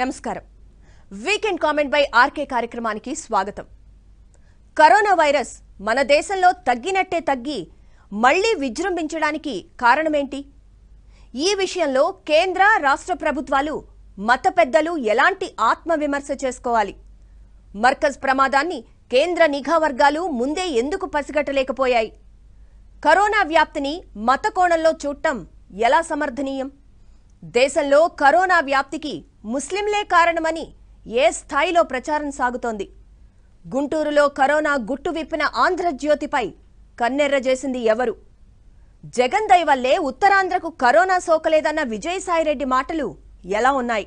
నమస్కారం weekend comment by RK కార్యక్రమానికి స్వాగతం కరోనా వైరస్ మన దేశంలో తగ్గినట్టే తగ్గి మళ్లీ విజృంభించడానికి కారణమేంటి ఈ విషయంలో కేంద్ర రాష్ట్ర ప్రభుత్వాలు మత పెద్దలు ఎలాంటి ఆత్మవిమర్శ చేసుకోవాలి మర్కజ్ ప్రమాదాన్ని కేంద్ర నిఘా వర్గాలు ముందే ఎందుకు పసిగట్టలేకపోయాయి కరోనా వ్యాప్తిని మత కోణంలో చూడటం ఎలా సమర్థనీయం దేశంలో కరోనా వ్యాప్తికి ముస్లింలే కారణమని ఏ స్థాయిలో ప్రచారం సాగుతోంది గుంటూరులో కరోనా గుట్టు విప్పిన ఆంధ్రజ్యోతిపై కన్నెర్ర చేసింది ఎవరు జగన్ దయవల్లే ఉత్తరాంధ్రకు కరోనా సోకలేదన్న విజయసాయిరెడ్డి మాటలు ఎలా ఉన్నాయి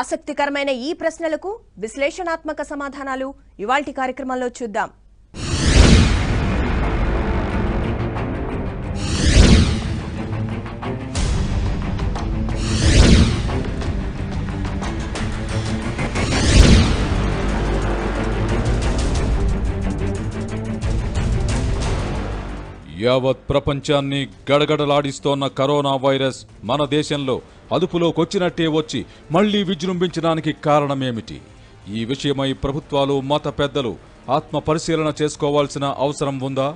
ఆసక్తికరమైన ఈ ప్రశ్నలకు విశ్లేషణాత్మక సమాధానాలు ఇవాల్టి కార్యక్రమంలో చూద్దాం యావత్ ప్రపంచాన్ని గడగడలాడిస్తోన్న కరోనా వైరస్ మన దేశంలో అదుపులోకొచ్చినట్టే వచ్చి మళ్లీ విజృంభించడానికి కారణమేమిటి ఈ విషయమై ప్రభుత్వాలు మత పెద్దలు ఆత్మ పరిశీలన చేసుకోవాల్సిన అవసరం ఉందా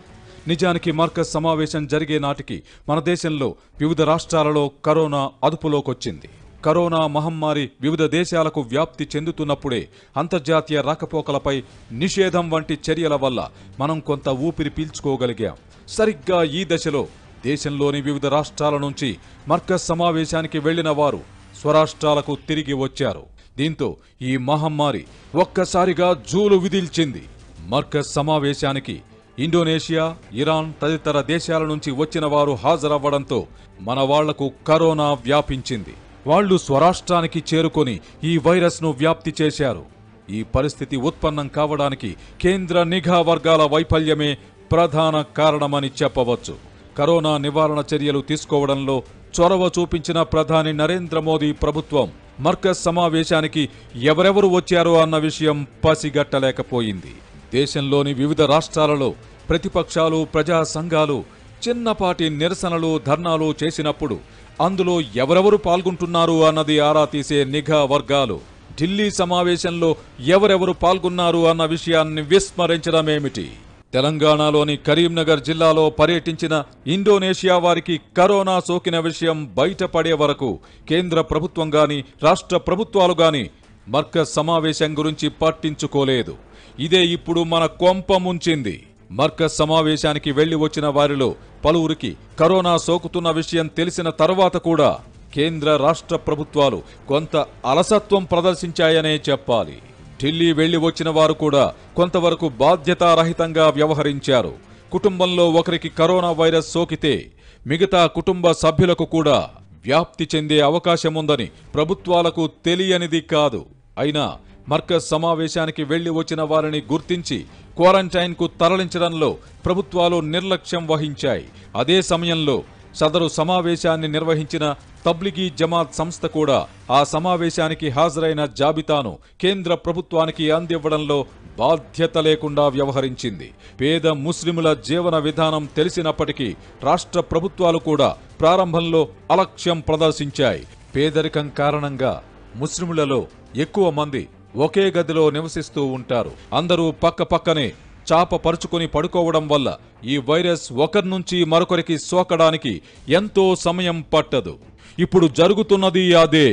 నిజానికి మర్కజ్ సమావేశం జరిగే నాటికి మన దేశంలో వివిధ రాష్ట్రాలలో కరోనా అదుపులోకొచ్చింది కరోనా మహమ్మారి వివిధ దేశాలకు వ్యాప్తి చెందుతున్నప్పుడే అంతర్జాతీయ రాకపోకలపై నిషేధం వంటి చర్యల వల్ల మనం కొంత ఊపిరి పీల్చుకోగలిగాం సరిగ్గా ఈ దశలో దేశంలోని వివిధ రాష్ట్రాల నుంచి మర్కజ్ సమావేశానికి వెళ్లిన వారు స్వరాష్ట్రాలకు తిరిగి వచ్చారు దీంతో ఈ మహమ్మారి ఒక్కసారిగా జూలు విధిల్చింది మర్కజ్ సమావేశానికి ఇండోనేషియా ఇరాన్ తదితర దేశాల నుంచి వచ్చిన వారు హాజరవ్వడంతో మన వాళ్లకు కరోనా వ్యాపించింది వాళ్లు స్వరాష్ట్రానికి చేరుకొని ఈ వైరస్ను వ్యాప్తి చేశారు ఈ పరిస్థితి ఉత్పన్నం కావడానికి కేంద్ర నిఘా వర్గాల వైఫల్యమే ప్రధాన కారణమని చెప్పవచ్చు కరోనా నివారణ చర్యలు తీసుకోవడంలో చొరవ చూపించిన ప్రధాని నరేంద్ర మోదీ ప్రభుత్వం మర్కజ్ సమావేశానికి ఎవరెవరు వచ్చారో అన్న విషయం పసిగట్టలేకపోయింది దేశంలోని వివిధ రాష్ట్రాలలో ప్రతిపక్షాలు ప్రజా సంఘాలు చిన్నపాటి నిరసనలు ధర్నాలు చేసినప్పుడు అందులో ఎవరెవరు పాల్గొంటున్నారు అన్నది ఆరా తీసే నిఘా వర్గాలు ఢిల్లీ సమావేశంలో ఎవరెవరు పాల్గొన్నారు అన్న విషయాన్ని విస్మరించడమేమిటి తెలంగాణలోని కరీంనగర్ జిల్లాలో పర్యటించిన ఇండోనేషియా వారికి కరోనా సోకిన విషయం బయటపడే వరకు కేంద్ర ప్రభుత్వం గాని రాష్ట్ర ప్రభుత్వాలు గాని మర్కజ్ సమావేశం గురించి పట్టించుకోలేదు ఇదే ఇప్పుడు మన కొంప ముంచింది మర్కజ్ సమావేశానికి వెళ్లి వచ్చిన వారిలో పలువురికి కరోనా సోకుతున్న విషయం తెలిసిన తర్వాత కూడా కేంద్ర రాష్ట్ర ప్రభుత్వాలు కొంత అలసత్వం ప్రదర్శించాయనే చెప్పాలి ఢిల్లీ వెళ్లి వచ్చిన వారు కూడా కొంతవరకు బాధ్యతారహితంగా వ్యవహరించారు కుటుంబంలో ఒకరికి కరోనా వైరస్ సోకితే మిగతా కుటుంబ సభ్యులకు కూడా వ్యాప్తి చెందే అవకాశముందని ప్రభుత్వాలకు తెలియనిది కాదు అయినా మర్కజ్ సమావేశానికి వెళ్లి వచ్చిన వారిని గుర్తించి క్వారంటైన్కు తరలించడంలో ప్రభుత్వాలు నిర్లక్ష్యం వహించాయి అదే సమయంలో సదరు సమావేశాన్ని నిర్వహించిన తబ్లిగీ జమాత్ సంస్థ కూడా ఆ సమావేశానికి హాజరైన జాబితాను కేంద్ర ప్రభుత్వానికి అందివ్వడంలో బాధ్యత లేకుండా వ్యవహరించింది పేద ముస్లిముల జీవన విధానం తెలిసినప్పటికీ రాష్ట్ర ప్రభుత్వాలు కూడా ప్రారంభంలో అలక్ష్యం ప్రదర్శించాయి పేదరికం కారణంగా ముస్లిములలో ఎక్కువ మంది ఒకే గదిలో నివసిస్తూ ఉంటారు అందరూ పక్క పక్కనే చాప పరుచుకొని పడుకోవడం వల్ల ఈ వైరస్ ఒకరి నుంచి మరొకరికి సోకడానికి ఎంతో సమయం పట్టదు ఇప్పుడు జరుగుతున్నది అదే